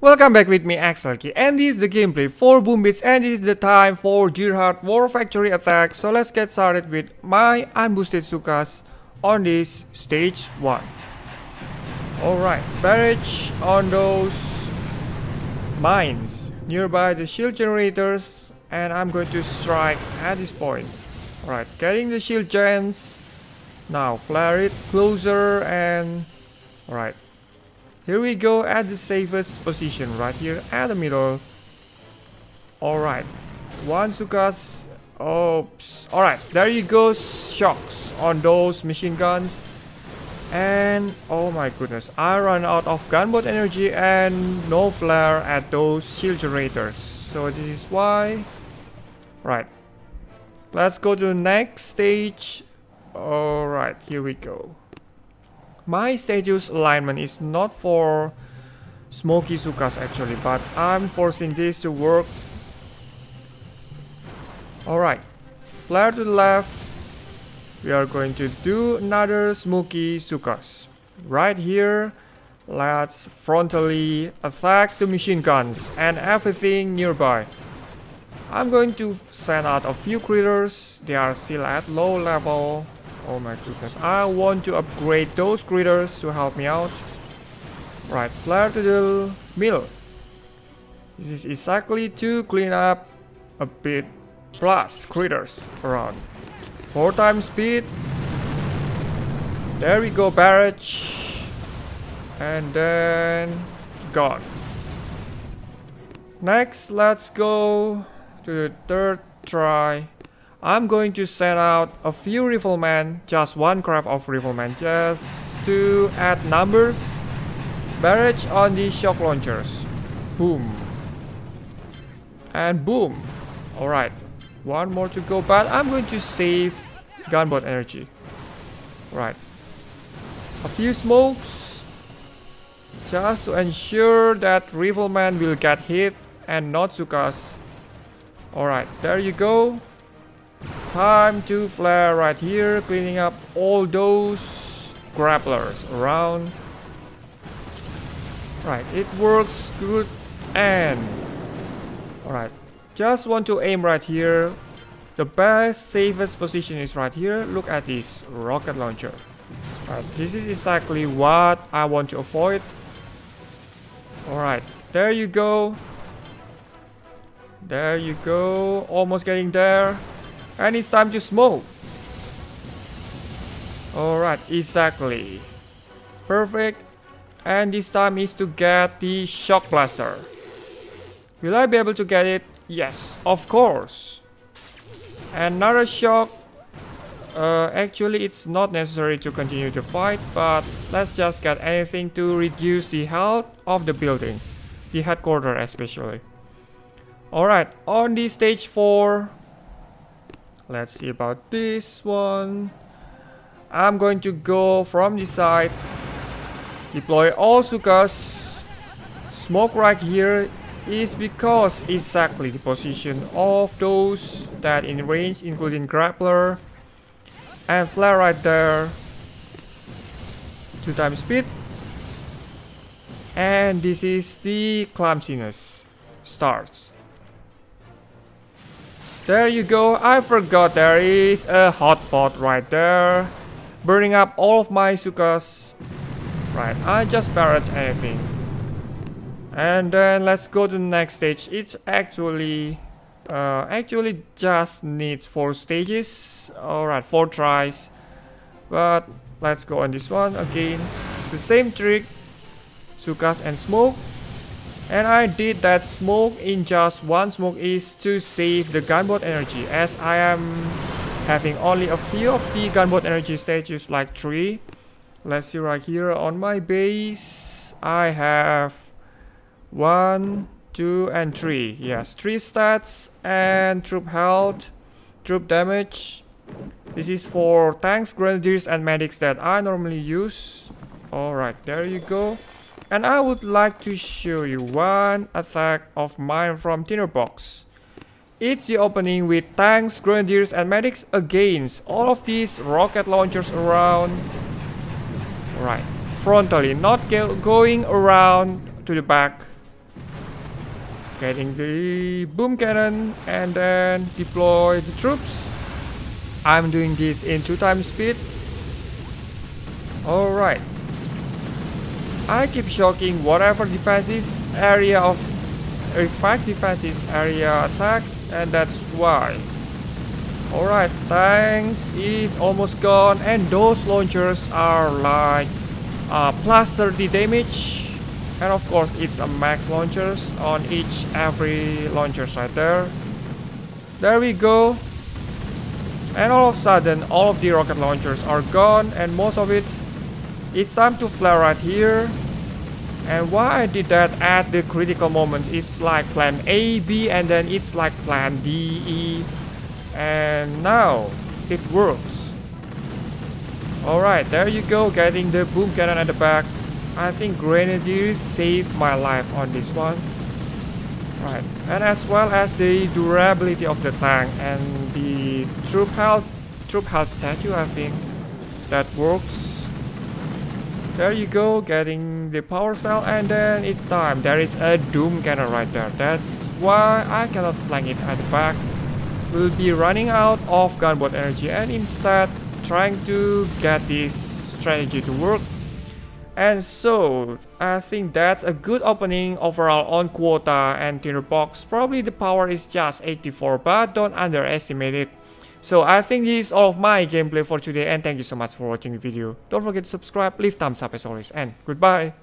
Welcome back with me Axarchy and this is the gameplay for Boombits and this is the time for Gerhard War Factory attack so let's get started with my unboosted Sukas on this stage 1. Alright, barrage on those mines nearby the shield generators and I'm going to strike at this point. Alright, getting the shield gens. Now flare it closer and... Alright, here we go at the safest position, right here at the middle. Alright. One Sukas. Oops. Alright, there you go. Shocks on those machine guns. And oh my goodness, I run out of gunboat energy and no flare at those shield generators. So this is why. Right. Let's go to the next stage. Alright, here we go. My status alignment is not for smoky sukas actually, but I'm forcing this to work. Alright, flare to the left. We are going to do another smoky sukas. Right here, let's frontally attack the machine guns and everything nearby. I'm going to send out a few critters, they are still at low level. Oh my goodness. I want to upgrade those critters to help me out. Right, flare to the mill. This is exactly to clean up a bit plus critters around. Four times speed. There we go, barrage. And then gone. Next, let's go to the third try. I'm going to set out a few riflemen, just one craft of riflemen, just to add numbers. Barrage on the shock launchers. Boom. And boom. Alright. One more to go, but I'm going to save gunboat energy. Right. A few smokes. Just to ensure that rifleman will get hit and not Zukas. Alright, there you go. Time to flare right here, cleaning up all those grapplers around. Right, it works good and... Alright, just want to aim right here. The best, safest position is right here. Look at this rocket launcher. this is exactly what I want to avoid. Alright, there you go. There you go, almost getting there. And it's time to smoke. Alright, exactly. Perfect. And this time is to get the shock blaster. Will I be able to get it? Yes, of course. Another shock. Uh, actually, it's not necessary to continue the fight, but let's just get anything to reduce the health of the building. The headquarters especially. Alright, on the stage 4, Let's see about this one. I'm going to go from this side. Deploy all Sukas. Smoke right here is because exactly the position of those that in range including grappler and flare right there. Two times speed. And this is the clumsiness starts. There you go, I forgot there is a hot pot right there. Burning up all of my sukas. Right, I just parrot everything. And then let's go to the next stage. It's actually... Uh, actually just needs 4 stages. Alright, 4 tries. But let's go on this one again. The same trick. Sukas and smoke. And I did that smoke in just one smoke is to save the gunboat energy as I am having only a few of the gunboat energy stages like 3. Let's see right here on my base I have 1, 2 and 3. Yes, 3 stats and troop health, troop damage. This is for tanks, grenadiers and medics that I normally use. Alright, there you go. And I would like to show you one attack of mine from Tinderbox. It's the opening with tanks, grenadiers and medics against all of these rocket launchers around. Right, frontally, not going around to the back. Getting the boom cannon and then deploy the troops. I'm doing this in 2 times speed. Alright, I keep shocking whatever defenses area of effect defenses area attack and that's why. Alright, tanks is almost gone and those launchers are like uh, plus 30 damage and of course it's a max launchers on each every launchers right there. There we go. And all of a sudden all of the rocket launchers are gone and most of it it's time to flare right here. And why I did that at the critical moment? It's like plan A, B, and then it's like plan D, E. And now it works. Alright, there you go, getting the boom cannon at the back. I think Grenadiers saved my life on this one. Right, and as well as the durability of the tank and the troop health, troop health statue, I think that works. There you go, getting the power cell and then it's time. There is a doom cannon right there. That's why I cannot flank it at the back. We'll be running out of gunboat energy and instead trying to get this strategy to work. And so, I think that's a good opening overall on Quota and Tinderbox. Probably the power is just 84, but don't underestimate it. So I think this is all of my gameplay for today and thank you so much for watching the video. Don't forget to subscribe, leave thumbs up as always and goodbye!